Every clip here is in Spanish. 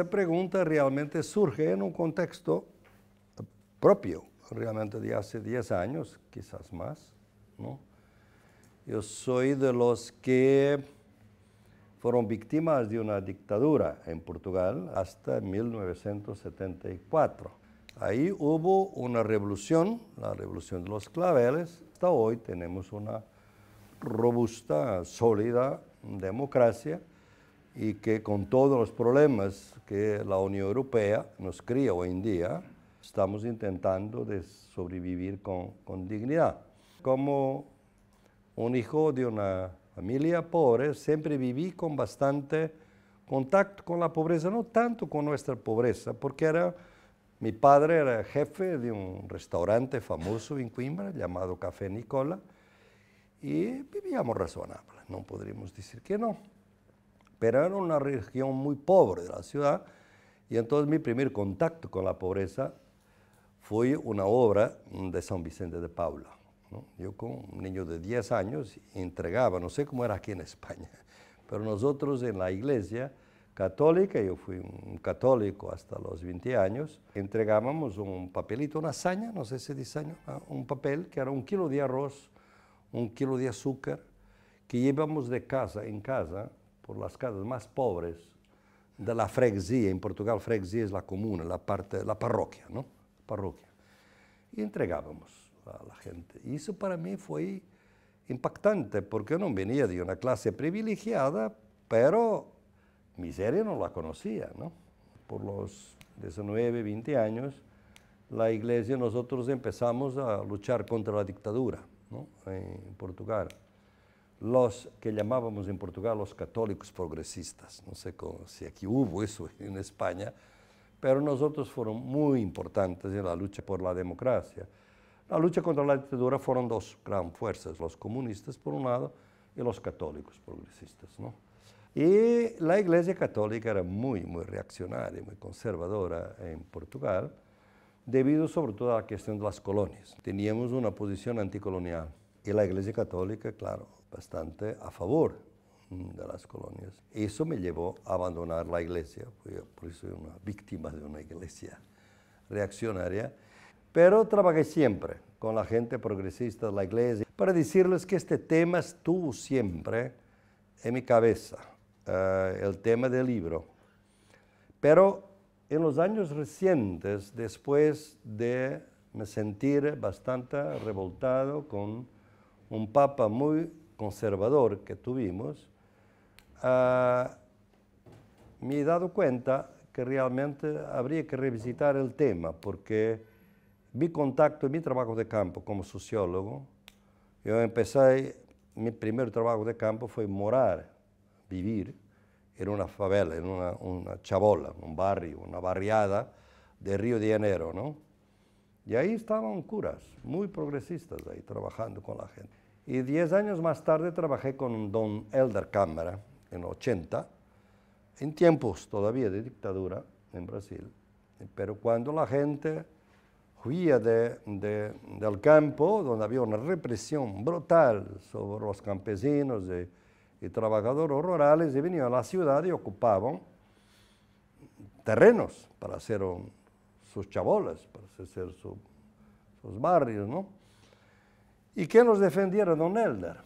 esa pregunta realmente surge en un contexto propio, realmente de hace 10 años, quizás más. ¿no? Yo soy de los que fueron víctimas de una dictadura en Portugal hasta 1974. Ahí hubo una revolución, la revolución de los claveles. Hasta hoy tenemos una robusta, sólida democracia y que con todos los problemas que la Unión Europea nos cría hoy en día, estamos intentando de sobrevivir con, con dignidad. Como un hijo de una familia pobre, siempre viví con bastante contacto con la pobreza, no tanto con nuestra pobreza, porque era, mi padre era jefe de un restaurante famoso en Coimbra llamado Café Nicola y vivíamos razonable, no podríamos decir que no pero era una región muy pobre de la ciudad. Y entonces mi primer contacto con la pobreza fue una obra de San Vicente de Paula. Yo con un niño de 10 años entregaba, no sé cómo era aquí en España, pero nosotros en la iglesia católica, yo fui un católico hasta los 20 años, entregábamos un papelito, una hazaña, no sé si diseño, ah, un papel que era un kilo de arroz, un kilo de azúcar, que llevábamos de casa en casa por las casas más pobres de la freguesía. En Portugal, freguesía es la comuna, la, parte, la parroquia, ¿no? Parroquia. Y entregábamos a la gente. Y eso para mí fue impactante, porque no venía de una clase privilegiada, pero miseria no la conocía, ¿no? Por los 19, 20 años, la iglesia, nosotros empezamos a luchar contra la dictadura ¿no? en Portugal los que llamábamos en Portugal los católicos progresistas. No sé si aquí hubo eso en España, pero nosotros fueron muy importantes en la lucha por la democracia. La lucha contra la dictadura fueron dos grandes fuerzas, los comunistas por un lado y los católicos progresistas. ¿no? Y la Iglesia Católica era muy, muy reaccionaria, muy conservadora en Portugal, debido sobre todo a la cuestión de las colonias. Teníamos una posición anticolonial y la Iglesia Católica, claro, bastante a favor mm, de las colonias. Eso me llevó a abandonar la iglesia, porque soy una víctima de una iglesia reaccionaria, pero trabajé siempre con la gente progresista de la iglesia para decirles que este tema estuvo siempre en mi cabeza, eh, el tema del libro. Pero en los años recientes, después de me sentir bastante revoltado con un papa muy conservador que tuvimos, ah, me he dado cuenta que realmente habría que revisitar el tema, porque mi contacto y mi trabajo de campo como sociólogo, yo empecé, mi primer trabajo de campo fue morar, vivir en una favela, en una, una chabola, un barrio, una barriada de Río de Janeiro, ¿no? Y ahí estaban curas, muy progresistas, ahí trabajando con la gente. Y diez años más tarde trabajé con don Elder Cámara, en 80, en tiempos todavía de dictadura en Brasil, pero cuando la gente huía del campo, donde había una represión brutal sobre los campesinos y, trabajadores rurales, y venían a la ciudad y ocupaban terrenos para hacer sus chabolas, para hacer sus barrios, ¿no? ¿Y quién los defendiera? Don Elder.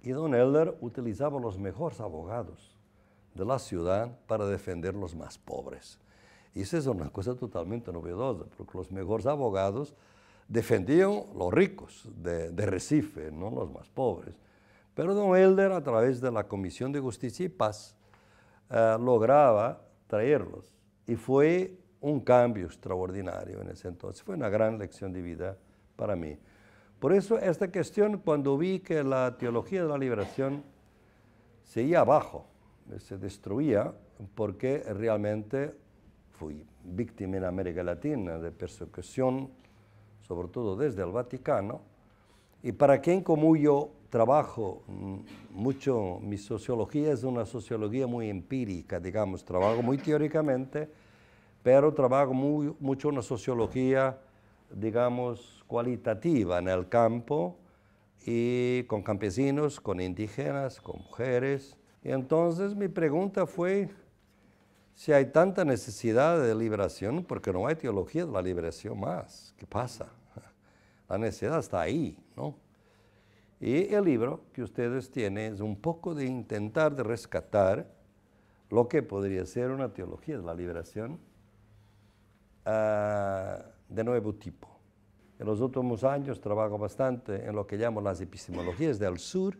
Y don Elder utilizaba los mejores abogados de la ciudad para defender los más pobres. Y eso es una cosa totalmente novedosa, porque los mejores abogados defendían los ricos de, Recife, no los más pobres. Pero don Elder, a través de la Comisión de Justicia y Paz, eh, lograba traerlos. Y fue un cambio extraordinario en ese entonces. Fue una gran lección de vida para mí. Por eso esta cuestión, cuando vi que la teología de la liberación se iba abajo, se destruía, porque realmente fui víctima en América Latina de persecución, sobre todo desde el Vaticano, y para quien como yo trabajo mm, mucho, mi sociología es una sociología muy empírica, digamos, trabajo muy teóricamente, pero trabajo muy, mucho una sociología, digamos, cualitativa en el campo y con campesinos, con indígenas, con mujeres. Y entonces mi pregunta fue, si hay tanta necesidad de liberación, porque no hay teología de la liberación más, ¿qué pasa? La necesidad está ahí, ¿no? Y el libro que ustedes tienen es un poco de intentar de rescatar lo que podría ser una teología de la liberación ah, de nuevo tipo. En los últimos años trabajo bastante en lo que llamo las epistemologías del sur.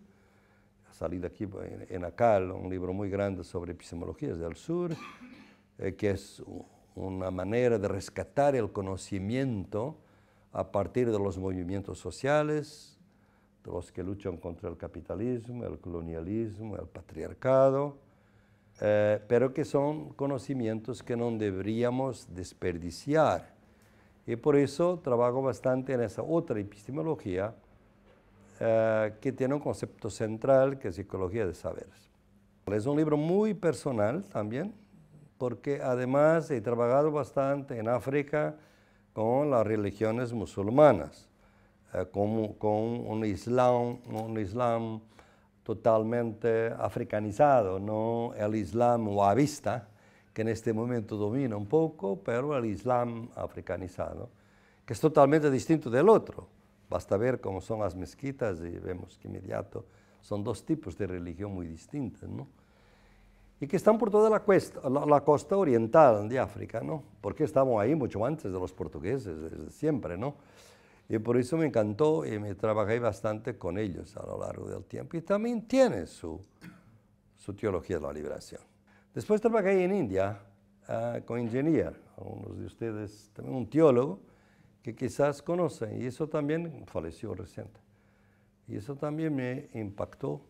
Ha salido aquí en ACAL un libro muy grande sobre epistemologías del sur, eh, que es una manera de rescatar el conocimiento a partir de los movimientos sociales, de los que luchan contra el capitalismo, el colonialismo, el patriarcado, eh, pero que son conocimientos que no deberíamos desperdiciar y por eso trabajo bastante en esa otra epistemología eh, que tiene un concepto central que es psicología de saberes. Es un libro muy personal también, porque además he trabajado bastante en África con las religiones musulmanas, eh, con, un islam, un islam totalmente africanizado, no el islam wahabista, que en este momento domina un poco, pero el Islam africanizado, que es totalmente distinto del otro. Basta ver cómo son las mezquitas y vemos que inmediato son dos tipos de religión muy distintas, ¿no? Y que están por toda la, la, costa oriental de África, ¿no? Porque estaban ahí mucho antes de los portugueses, desde siempre, ¿no? Y por eso me encantó y me trabajé bastante con ellos a lo largo del tiempo. Y también tiene su, su teología de la liberación. Después trabajé en India ah, con Ingenier, algunos de ustedes, también un teólogo que quizás conocen, y eso también falleció reciente. Y eso también me impactó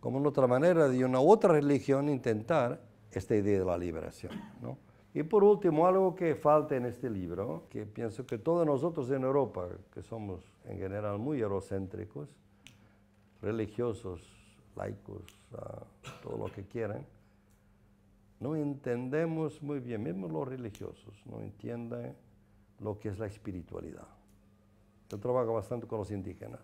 como una otra manera de una otra religión intentar esta idea de la liberación. ¿no? Y por último, algo que falta en este libro, que pienso que todos nosotros en Europa, que somos en general muy eurocéntricos, religiosos, laicos, ah, todo lo que quieran, no entendemos muy bien, mismo los religiosos no entienden lo que es la espiritualidad. Yo trabajo bastante con los indígenas.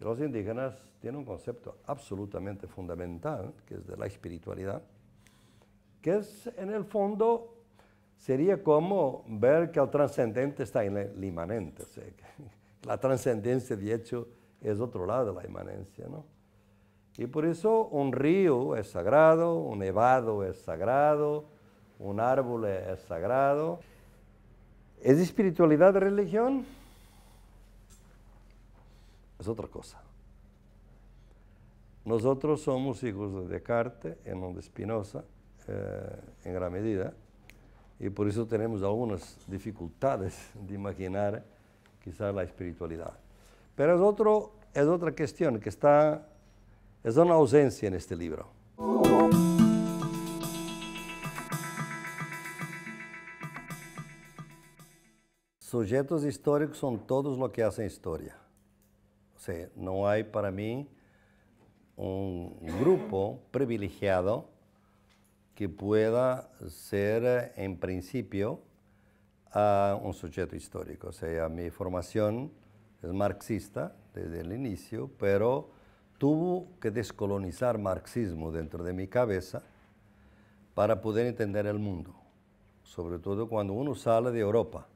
los indígenas tienen un concepto absolutamente fundamental, que es de la espiritualidad, que es en el fondo sería como ver que el trascendente está en el imanente, la trascendencia, de hecho, es otro lado de la imanencia, ¿no? Y por eso un río es sagrado, un nevado es sagrado, un árbol es sagrado. ¿Es espiritualidad de religión? Es otra cosa. Nosotros somos hijos de Descartes, en de Spinoza, eh, en gran medida, y por eso tenemos algunas dificultades de imaginar quizás la espiritualidad. Pero es, otro, es otra cuestión que está es una ausencia en este libro. Sujetos históricos son todos los que hacen historia. O sea, no hay para mí un grupo privilegiado que pueda ser eh, en principio un sujeto histórico. O sea, mi formación es marxista desde el inicio, pero tuvo que descolonizar marxismo dentro de mi cabeza para poder entender el mundo, sobre todo cuando uno sale de Europa.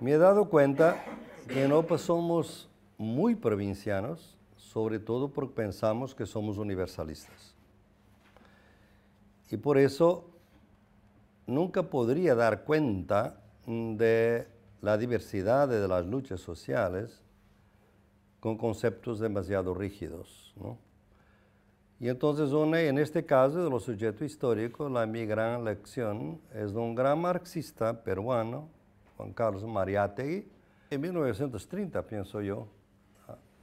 Me he dado cuenta que en Europa somos muy provincianos, sobre todo porque pensamos que somos universalistas. Y por eso nunca podría dar cuenta de la diversidad de las luchas sociales con conceptos demasiado rígidos. Y entonces, en este caso de los sujetos históricos, la mi gran lección es de un gran marxista peruano, Juan Carlos Mariátegui, en 1930, pienso yo,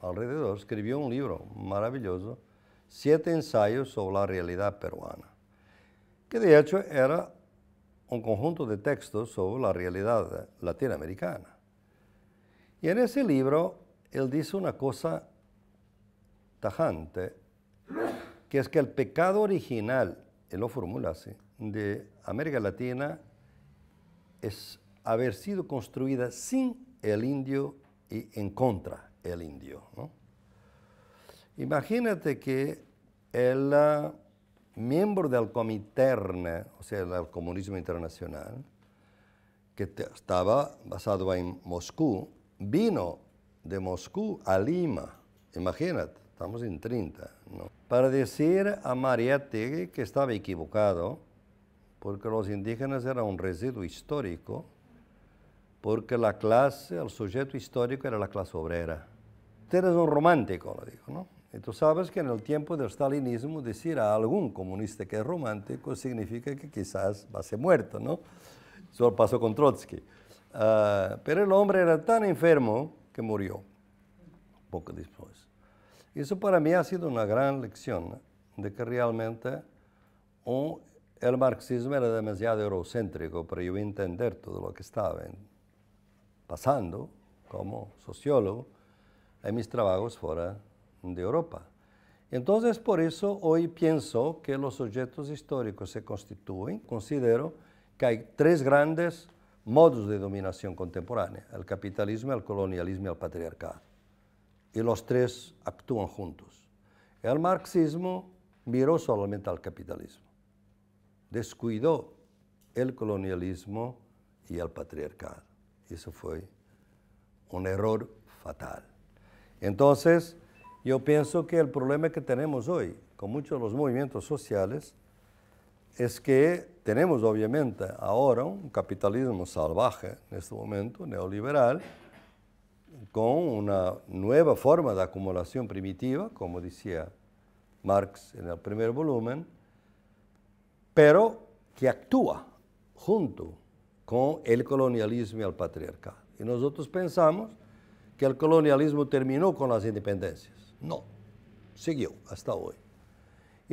alrededor, escribió un libro maravilloso, Siete ensayos sobre la realidad peruana, que de hecho era un conjunto de textos sobre la realidad latinoamericana. Y en ese libro él dice una cosa tajante, que es que el pecado original, él lo formula así, de América Latina es haber sido construida sin el indio y en contra el indio. Imagínate que el ah, miembro del Comintern, o sea, del comunismo internacional, que estaba basado en Moscú, vino de Moscú a Lima, imagínate, estamos en 30, para decir a María Tegue que estaba equivocado, porque los indígenas eran un residuo histórico, porque la clase, el sujeto histórico era la clase obrera. Usted es un romántico, lo digo, ¿no? Y tú sabes que en el tiempo del stalinismo decir a algún comunista que es romántico significa que quizás va a ser muerto, ¿no? Eso pasó con Trotsky. Ah, pero el hombre era tan enfermo que murió poco después. Eso para mí ha sido una gran lección de que realmente el marxismo era demasiado eurocéntrico para yo entender todo lo que estaba pasando como sociólogo en mis trabajos fuera de Europa. Entonces, por eso hoy pienso que los objetos históricos se constituyen, considero que hay tres grandes modos de dominación contemporánea, el capitalismo, el colonialismo y al patriarcado. Y los tres actúan juntos. El marxismo miró solamente al capitalismo, descuidó el colonialismo y el patriarcado. Eso fue un error fatal. Entonces, yo pienso que el problema que tenemos hoy con muchos de los movimientos sociales es que tenemos obviamente ahora un capitalismo salvaje en este momento, neoliberal, con una nueva forma de acumulación primitiva, como decía Marx en el primer volumen, pero que actúa junto con el colonialismo y el patriarcado. Y nosotros pensamos que el colonialismo terminó con las independencias. No, siguió hasta hoy.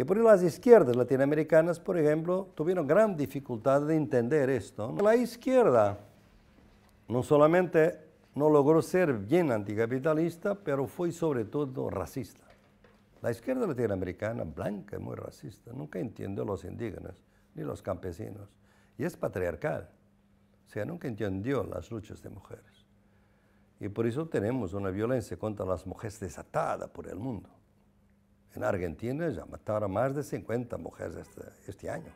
Y por las izquierdas latinoamericanas, por ejemplo, tuvieron gran dificultad de entender esto. La izquierda no solamente no logró ser bien anticapitalista, pero fue sobre todo racista. La izquierda latinoamericana, blanca, muy racista, nunca entiende a los indígenas ni los campesinos. Y es patriarcal. O sea, nunca entendió las luchas de mujeres. Y por eso tenemos una violencia contra las mujeres desatada por el mundo. En Argentina ya mataron más de 50 mujeres este, este, año.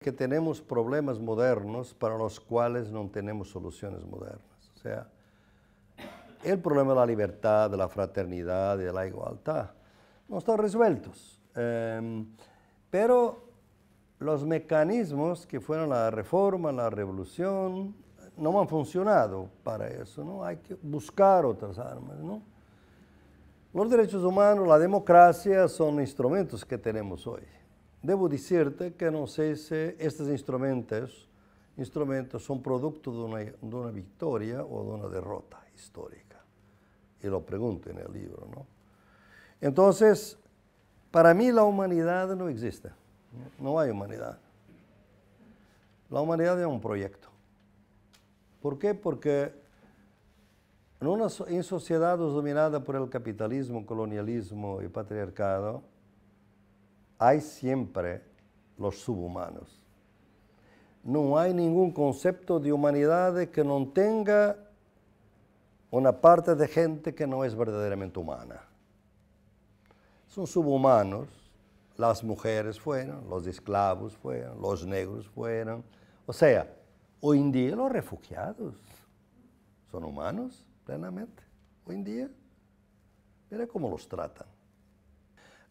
Que tenemos problemas modernos para los cuales no tenemos soluciones modernas. O sea, el problema de la libertad, de la fraternidad y de la igualdad no están resueltos. Em, pero los mecanismos que fueron la reforma, la revolución, no han funcionado para eso, ¿no? Hay que buscar otras armas, ¿no? Los derechos humanos, la democracia son instrumentos que tenemos hoy. Debo decirte que no sé si estos instrumentos, instrumentos son producto de una, de una victoria o de una derrota histórica. Y lo pregunto en el libro, ¿no? Entonces, para mí la humanidad no existe. No hay humanidad. La humanidad es un proyecto. ¿Por qué? Porque en una en por el capitalismo, colonialismo y patriarcado, hay siempre los subhumanos. No hay ningún concepto de humanidad que no tenga una parte de gente que no es verdaderamente humana. Son subhumanos, las mujeres fueron, los esclavos fueron, los negros fueron, o sea, Hoy en día los refugiados son humanos plenamente. Hoy en día, mira cómo los tratan.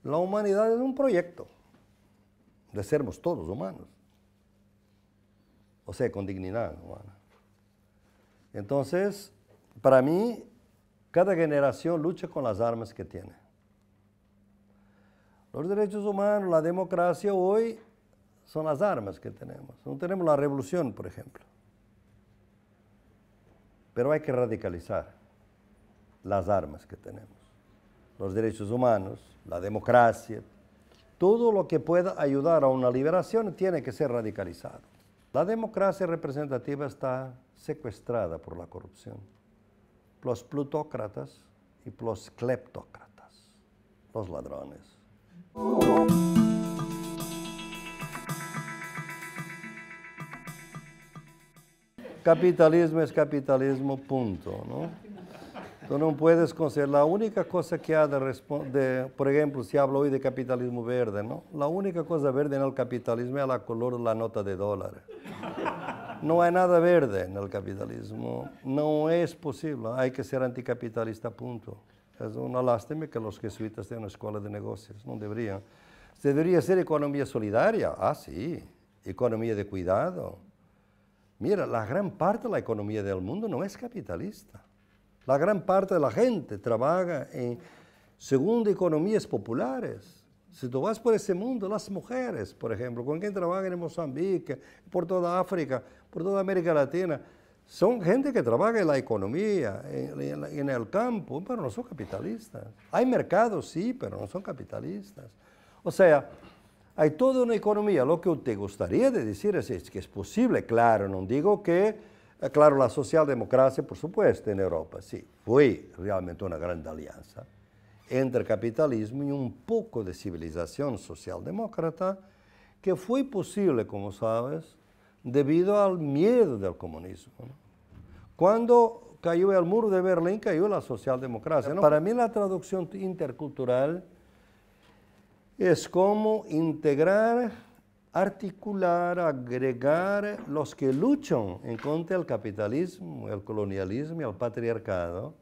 La humanidad es un proyecto de sermos todos humanos. O sea, con dignidad humana. Entonces, para mí, cada generación lucha con las armas que tiene. Los derechos humanos, la democracia hoy son las armas que tenemos. No tenemos la revolución, por ejemplo. Pero hay que radicalizar las armas que tenemos. Los derechos humanos, la democracia, todo lo que pueda ayudar a una liberación tiene que ser radicalizado. La democracia representativa está secuestrada por la corrupción. Los plutócratas y los cleptócratas, los ladrones. Capitalismo es capitalismo, punto. ¿no? Tú no puedes conocer. la única cosa que ha de, responder por ejemplo, si hablo hoy de capitalismo verde, ¿no? La única cosa verde en el capitalismo es la color de la nota de dólar. No hay nada verde en el capitalismo. No es posible. Hay que ser anticapitalista, punto. Es una lástima que los jesuitas tengan una escuela de negocios. No deberían. Se debería ser economía solidaria. Ah, sí. Economía de cuidado Mira, la gran parte de la economía del mundo no es capitalista. La gran parte de la gente trabaja en, según economías populares. Si tú vas por ese mundo, las mujeres, por ejemplo, con quien trabajan en Mozambique, por toda África, por toda América Latina, son gente que trabaja en la economía, en el campo, pero no son capitalistas. Hay mercados, sí, pero no son capitalistas. O sea, hay toda una economía. Lo que te gustaría de decir es, que es posible, claro, no digo que, eh, claro, la socialdemocracia, por supuesto, en Europa, sí, fue realmente una gran alianza entre capitalismo y un poco de civilización socialdemócrata, que fue posible, como sabes, debido al miedo del comunismo. Cuando cayó el muro de Berlín, cayó la socialdemocracia. Para mí la traducción intercultural es cómo integrar, articular, agregar los que luchan en contra del capitalismo, el colonialismo y el patriarcado,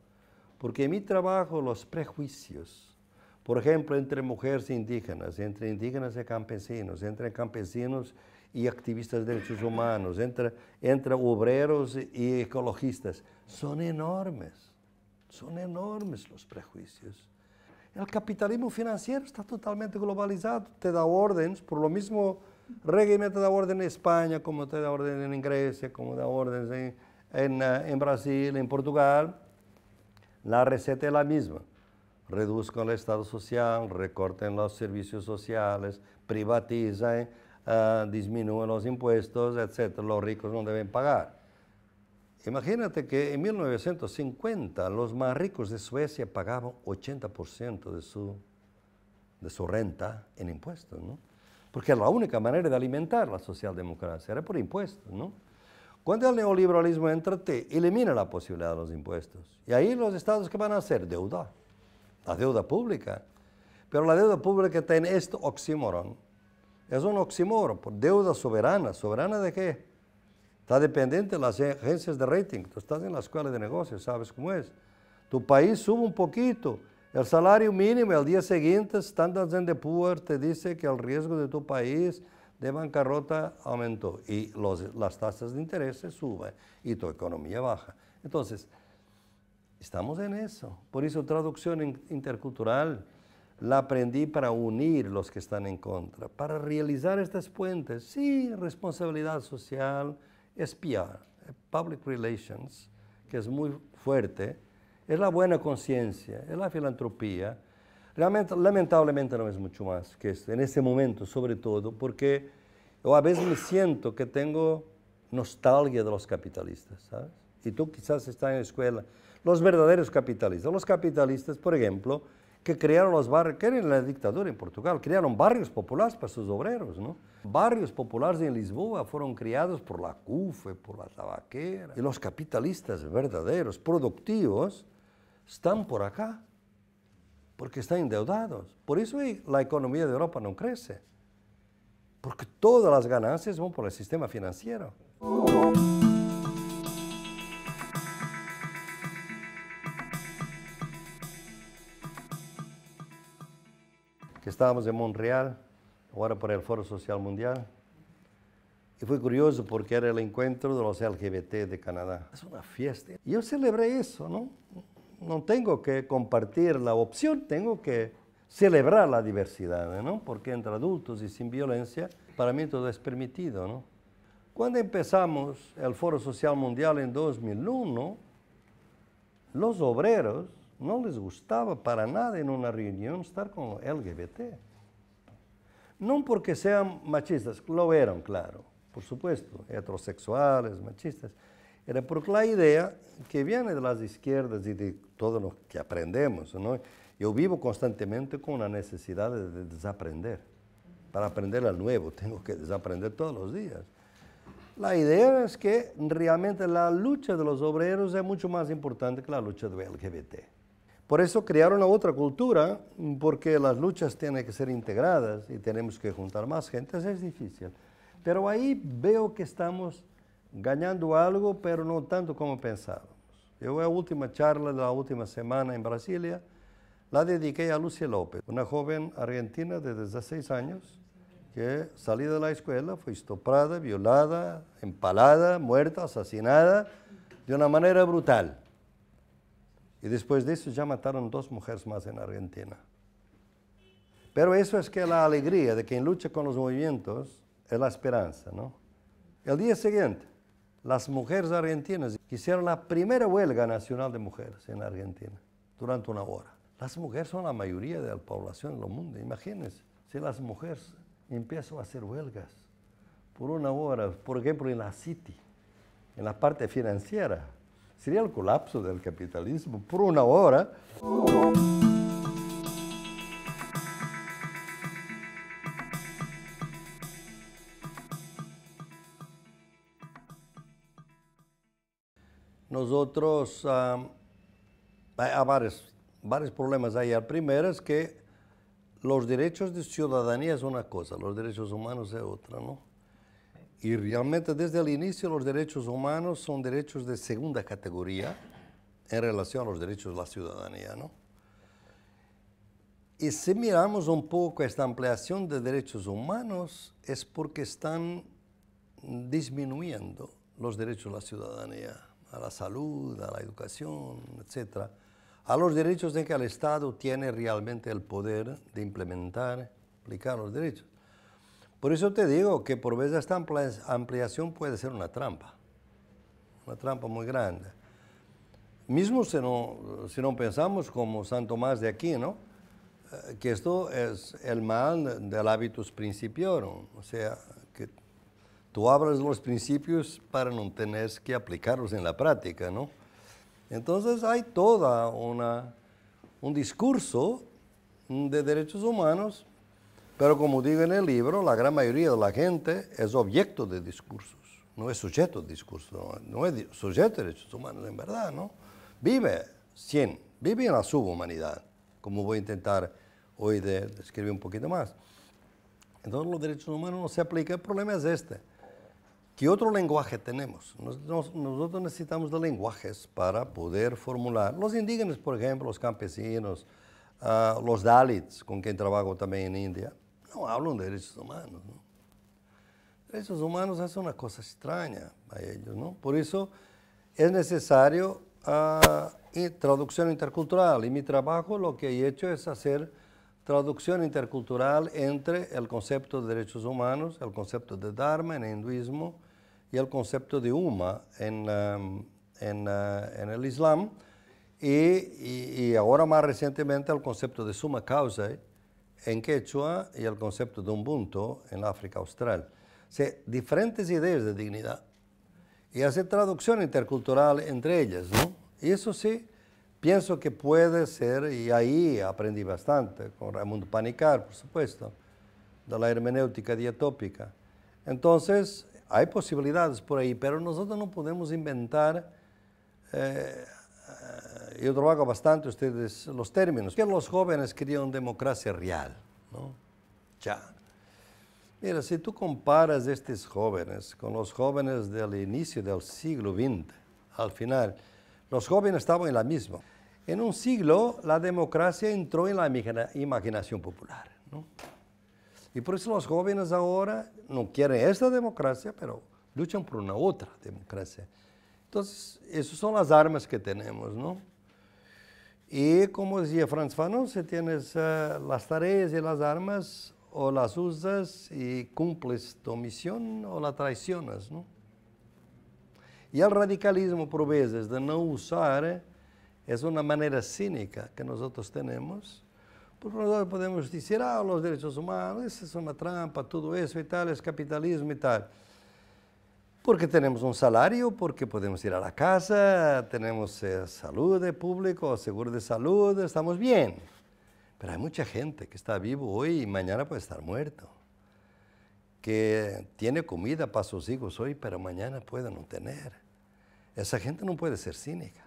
porque en mi trabajo los prejuicios, por ejemplo, entre mujeres indígenas, entre indígenas y campesinos, entre campesinos y activistas de derechos humanos, entre obreros y ecologistas, son enormes, son enormes los prejuicios. El capitalismo financiero está totalmente globalizado, te da órdenes, por lo mismo régimen te da órdenes en España, como te da órdenes en Grecia, como da órdenes en, en, eh, Brasil, en Portugal. La receta es la misma. Reduzcan el Estado social, recorten los servicios sociales, privatizan, eh, disminuyan disminuyen los impuestos, etc. Los ricos no deben pagar. Imagínate que en 1950 los más ricos de Suecia pagaban 80% de su, de su renta en impuestos, ¿no? Porque la única manera de alimentar la socialdemocracia era por impuestos, ¿no? Cuando el neoliberalismo entra, te elimina la posibilidad de los impuestos. Y ahí los estados que van a hacer deuda, la deuda pública. Pero la deuda pública tiene este oxímoron. Es un oxímoron, por deuda soberana. ¿Soberana de qué? Está dependiente de las agencias de rating. Tú estás en la escuela de negocios, sabes cómo es. Tu país sube un poquito. El salario mínimo al día siguiente, Standard Poor te dice que el riesgo de tu país de bancarrota aumentó y las tasas de interés suben y tu economía baja. Entonces, estamos en eso. Por eso traducción intercultural la aprendí para unir los que están en contra, para realizar estas puentes. Sí, responsabilidad social, es PR, eh, Public Relations, que es muy fuerte, es la buena conciencia, es la filantropía. Realmente, lamentablemente no es mucho más que esto, en este momento sobre todo, porque yo a veces me siento que tengo nostalgia de los capitalistas, ¿sabes? Y tú quizás estás en la escuela. Los verdaderos capitalistas, los capitalistas, por ejemplo, que crearon los barrios, que era la dictadura en Portugal, crearon barrios populares para sus obreros, ¿no? Barrios populares en Lisboa fueron creados por la CUFE, por la tabaquera. Y los capitalistas verdaderos, productivos, están por acá, porque están endeudados. Por eso la economía de Europa no crece, porque todas las ganancias van por el sistema financiero. estábamos en Montreal, ahora por el Foro Social Mundial. Y fue curioso porque era el encuentro de los LGBT de Canadá. Es una fiesta. yo celebré eso, ¿no? No tengo que compartir la opción, tengo que celebrar la diversidad, ¿no? Porque entre adultos y sin violencia, para mí todo es permitido, ¿no? Cuando empezamos el Foro Social Mundial en 2001, los obreros no les gustaba para nada en una reunión estar con los LGBT. No porque sean machistas, lo eran, claro, por supuesto, heterosexuales, machistas. Era porque la idea que viene de las izquierdas y de todo lo que aprendemos, ¿no? Yo vivo constantemente con la necesidad de desaprender. Para aprender al nuevo tengo que desaprender todos los días. La idea es que realmente la lucha de los obreros es mucho más importante que la lucha del LGBT. Por eso crearon otra cultura, porque las luchas tienen que ser integradas y tenemos que juntar más gente, es difícil. Pero ahí veo que estamos ganando algo, pero no tanto como pensábamos. Yo la última charla de la última semana en Brasilia la dediqué a Lucia López, una joven argentina de 16 años que salida de la escuela fue estoprada, violada, empalada, muerta, asesinada de una manera brutal. Y después de eso ya mataron dos mujeres más en Argentina. Pero eso es que la alegría de quien lucha con los movimientos es la esperanza, ¿no? El día siguiente, las mujeres argentinas hicieron la primera huelga nacional de mujeres en Argentina durante una hora. Las mujeres son la mayoría de la población en del mundo. Imagínense, si las mujeres empiezan a hacer huelgas por una hora, por ejemplo, en la City, en la parte financiera, sería el colapso del capitalismo por una hora. Nosotros, hay, varios, problemas ahí. El primero es que los derechos de ciudadanía es una cosa, los derechos humanos es otra, ¿no? Y realmente desde el inicio los derechos humanos son derechos de segunda categoría en relación a los derechos de la ciudadanía, ¿no? Y si miramos un poco esta ampliación de derechos humanos es porque están disminuyendo los derechos de la ciudadanía, a la salud, a la educación, etcétera, a los derechos en que el Estado tiene realmente el poder de implementar, aplicar los derechos. Por eso te digo que por vez de esta ampliación puede ser una trampa, una trampa muy grande. Mismo si no, pensamos como San Tomás de Aquino, eh, que esto es el mal del hábitus principiorum, o sea, que tú abres los principios para no tener que aplicarlos en la práctica, ¿no? Entonces hay toda una un discurso de derechos humanos pero como digo en el libro, la gran mayoría de la gente es objeto de discursos, no es sujeto de discursos, no es sujeto de derechos humanos en verdad, ¿no? Vive 100, vive en la subhumanidad, como voy a intentar hoy de, escribir un poquito más. Entonces los derechos humanos no se aplican, el problema es este. ¿Qué otro lenguaje tenemos? nosotros necesitamos de lenguajes para poder formular. Los indígenas, por ejemplo, los campesinos, ah, los Dalits, con quien trabajo también en India, no hablo de derechos humanos. Derechos humanos es una cosa extraña para ellos, Por eso es necesario ah, traducción intercultural. Y mi trabajo lo que he hecho es hacer traducción intercultural entre el concepto de derechos humanos, el concepto de Dharma en el hinduismo y el concepto de Uma en, um, uh, el Islam. Y, ahora más recientemente el concepto de suma causa en quechua y el concepto de Ubuntu en África Austral. O diferentes ideas de dignidad y hacer traducción intercultural entre ellas, ¿no? Y eso sí, pienso que puede ser, y ahí aprendí bastante, con Raimundo Panicar, por supuesto, de la hermenéutica diatópica. Entonces, hay posibilidades por ahí, pero nosotros no podemos inventar eh, yo trabajo bastante ustedes los términos. Que los jóvenes querían democracia real, ¿no? Ya. Mira, si tú comparas estos jóvenes con los jóvenes del inicio del siglo XX, al final, los jóvenes estaban en la misma. En un siglo, la democracia entró en la imaginación popular, ¿no? Y por eso los jóvenes ahora no quieren esta democracia, pero luchan por una otra democracia. Entonces, esas son las armas que tenemos, ¿no? Y como decía Franz Fanon, si tienes las tareas y las armas, o las usas y cumples tu misión o la traicionas. ¿no? Y el radicalismo, por veces, de no usar, es una manera cínica que nosotros tenemos. Pues, Porque nosotros podemos decir, ah, los derechos humanos, es una trampa, todo eso y tal, es capitalismo y tal. Porque tenemos un salario, porque podemos ir a la casa, tenemos eh, salud de público, seguro de salud, estamos bien. Pero hay mucha gente que está vivo hoy y mañana puede estar muerto. Que tiene comida para sus hijos hoy, pero mañana puede no tener. Esa gente no puede ser cínica.